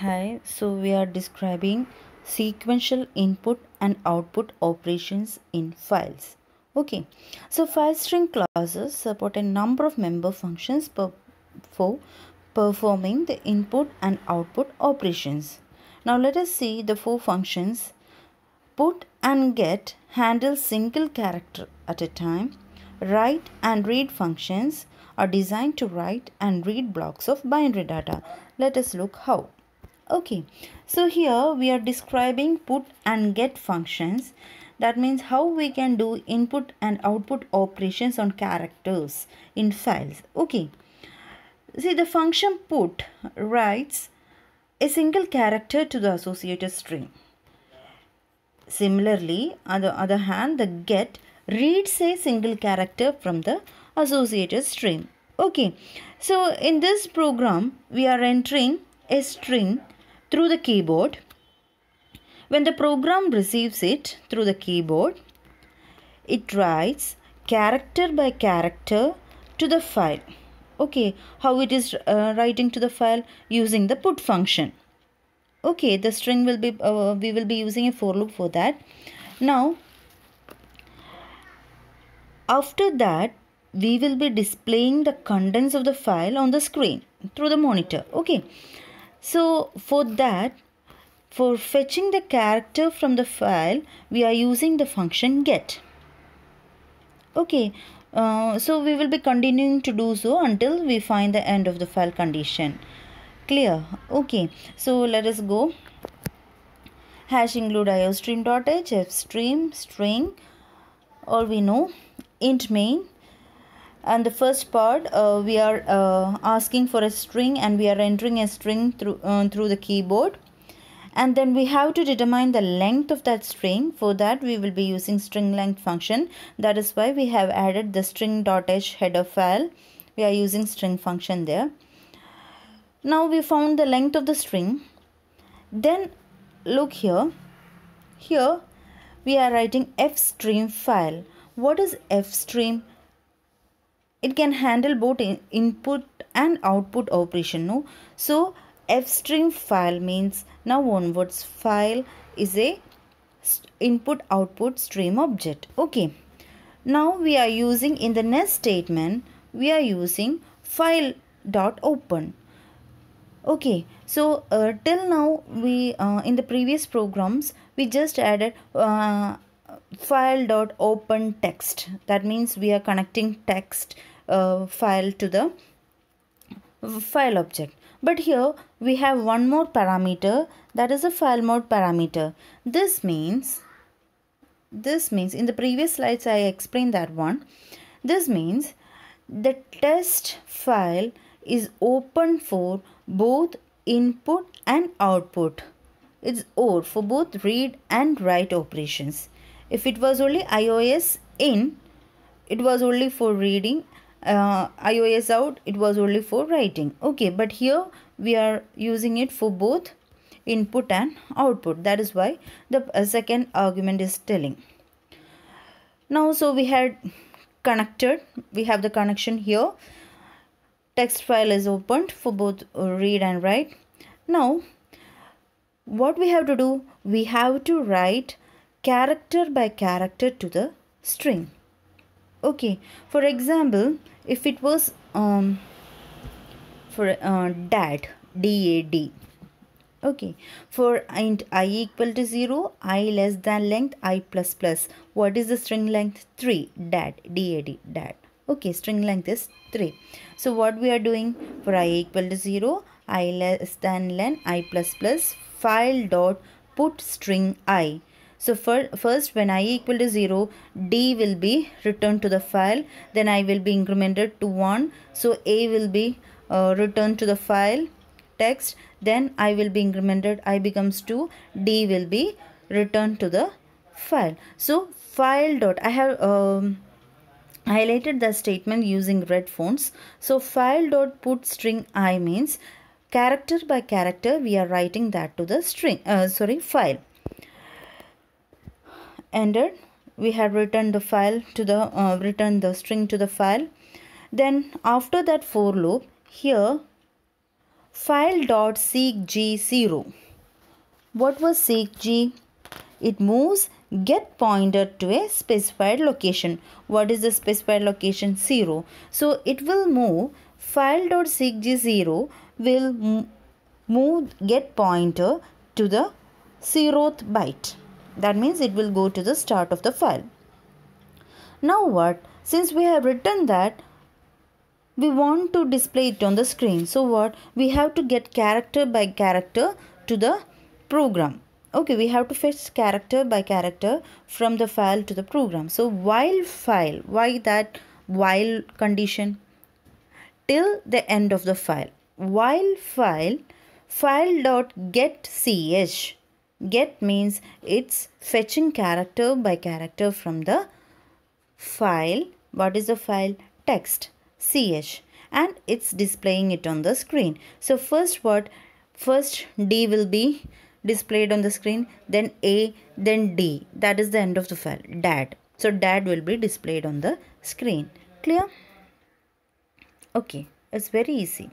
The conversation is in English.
Hi, so we are describing sequential input and output operations in files. Okay, so file string classes support a number of member functions per, for performing the input and output operations. Now let us see the four functions. Put and get handle single character at a time. Write and read functions are designed to write and read blocks of binary data. Let us look how okay so here we are describing put and get functions that means how we can do input and output operations on characters in files okay see the function put writes a single character to the associated string similarly on the other hand the get reads a single character from the associated string okay so in this program we are entering a string through the keyboard. When the program receives it through the keyboard, it writes character by character to the file. Okay, how it is uh, writing to the file using the put function. Okay, the string will be, uh, we will be using a for loop for that. Now, after that, we will be displaying the contents of the file on the screen through the monitor. Okay, so for that, for fetching the character from the file, we are using the function get. Okay, uh, so we will be continuing to do so until we find the end of the file condition. Clear? Okay, so let us go. Hash include iostream.h, fstream, string, All we know int main and the first part uh, we are uh, asking for a string and we are entering a string through uh, through the keyboard and then we have to determine the length of that string for that we will be using string length function that is why we have added the string.h header file we are using string function there now we found the length of the string then look here here we are writing fstream file what is fstream it can handle both input and output operation no so fstring file means now onwards file is a input output stream object okay now we are using in the next statement we are using file dot open okay so uh, till now we uh, in the previous programs we just added uh, file dot open text that means we are connecting text uh, file to the file object but here we have one more parameter that is a file mode parameter this means this means in the previous slides i explained that one this means the test file is open for both input and output it's OR for both read and write operations if it was only iOS in it was only for reading uh, ios out it was only for writing okay but here we are using it for both input and output that is why the uh, second argument is telling now so we had connected we have the connection here text file is opened for both read and write now what we have to do we have to write character by character to the string okay for example if it was um, for uh, dad dad okay for int i equal to 0 i less than length i plus plus what is the string length 3 dad dad dad okay string length is 3 so what we are doing for i equal to 0 i less than len i plus plus file dot put string i so for, first when i equal to 0, d will be returned to the file. Then i will be incremented to 1. So a will be uh, returned to the file text. Then i will be incremented i becomes 2. d will be returned to the file. So file dot I have um, highlighted the statement using red fonts. So file dot put string i means character by character we are writing that to the string uh, sorry file ended we have returned the file to the uh, return the string to the file then after that for loop here file dot seek g 0 what was seek g it moves get pointer to a specified location what is the specified location 0 so it will move file dot seek g 0 will move get pointer to the zeroth byte that means it will go to the start of the file now what since we have written that we want to display it on the screen so what we have to get character by character to the program okay we have to fetch character by character from the file to the program so while file why that while condition till the end of the file while file file dot get ch Get means it's fetching character by character from the file. What is the file? Text. CH. And it's displaying it on the screen. So first what? First D will be displayed on the screen. Then A. Then D. That is the end of the file. Dad. So dad will be displayed on the screen. Clear? Okay. It's very easy.